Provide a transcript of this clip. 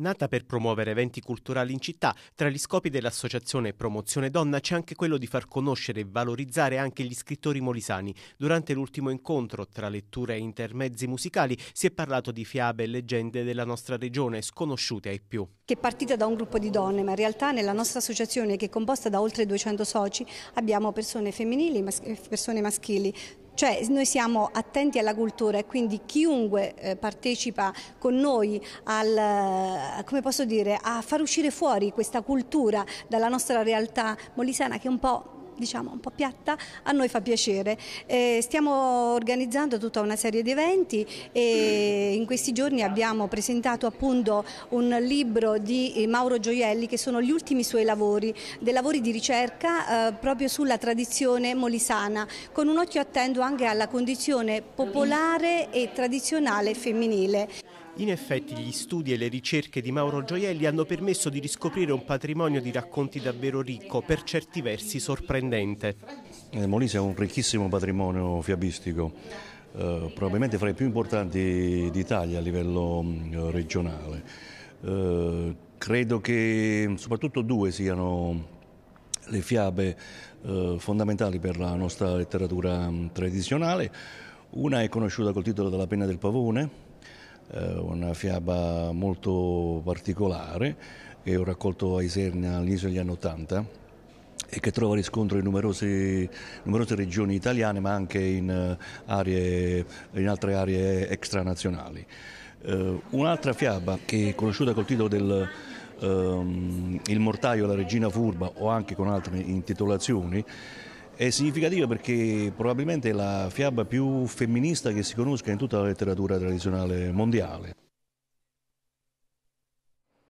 Nata per promuovere eventi culturali in città, tra gli scopi dell'associazione Promozione Donna c'è anche quello di far conoscere e valorizzare anche gli scrittori molisani. Durante l'ultimo incontro, tra letture e intermezzi musicali, si è parlato di fiabe e leggende della nostra regione, sconosciute ai più. Che è partita da un gruppo di donne, ma in realtà nella nostra associazione, che è composta da oltre 200 soci, abbiamo persone femminili e mas eh, persone maschili, cioè noi siamo attenti alla cultura e quindi chiunque eh, partecipa con noi al, eh, dire, a far uscire fuori questa cultura dalla nostra realtà molisana che è un po' diciamo un po' piatta, a noi fa piacere. Eh, stiamo organizzando tutta una serie di eventi e in questi giorni abbiamo presentato appunto un libro di eh, Mauro Gioielli che sono gli ultimi suoi lavori, dei lavori di ricerca eh, proprio sulla tradizione molisana, con un occhio attento anche alla condizione popolare e tradizionale femminile. In effetti gli studi e le ricerche di Mauro Gioielli hanno permesso di riscoprire un patrimonio di racconti davvero ricco, per certi versi sorprendente. Il eh, Molise ha un ricchissimo patrimonio fiabistico, eh, probabilmente fra i più importanti d'Italia a livello mh, mm, regionale. Eh, credo che soprattutto due siano le fiabe eh, fondamentali per la nostra letteratura mm, tradizionale. Una è conosciuta col titolo della penna del pavone, eh, una fiaba molto particolare che ho raccolto a Isernia all'inizio degli anni 80 e che trova riscontro in numerosi, numerose regioni italiane ma anche in, eh, aree, in altre aree extranazionali. Uh, un'altra fiaba che è conosciuta col titolo del um, Il mortaio e la regina furba o anche con altre intitolazioni è significativa perché probabilmente è la fiaba più femminista che si conosca in tutta la letteratura tradizionale mondiale.